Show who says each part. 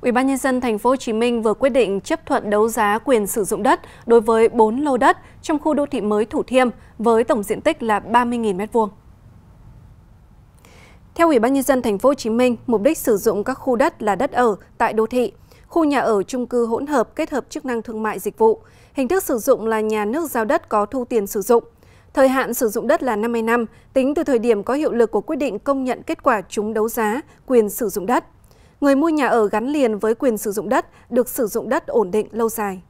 Speaker 1: Ủy ban Nhân dân thành phố Hồ Chí Minh vừa quyết định chấp thuận đấu giá quyền sử dụng đất đối với 4 lô đất trong khu đô thị mới Thủ Thiêm với tổng diện tích là 30.000 m2. Theo Ủy ban nhân dân thành phố Hồ Chí Minh, mục đích sử dụng các khu đất là đất ở tại đô thị, khu nhà ở chung cư hỗn hợp kết hợp chức năng thương mại dịch vụ. Hình thức sử dụng là nhà nước giao đất có thu tiền sử dụng. Thời hạn sử dụng đất là 50 năm, tính từ thời điểm có hiệu lực của quyết định công nhận kết quả trúng đấu giá quyền sử dụng đất. Người mua nhà ở gắn liền với quyền sử dụng đất được sử dụng đất ổn định lâu dài.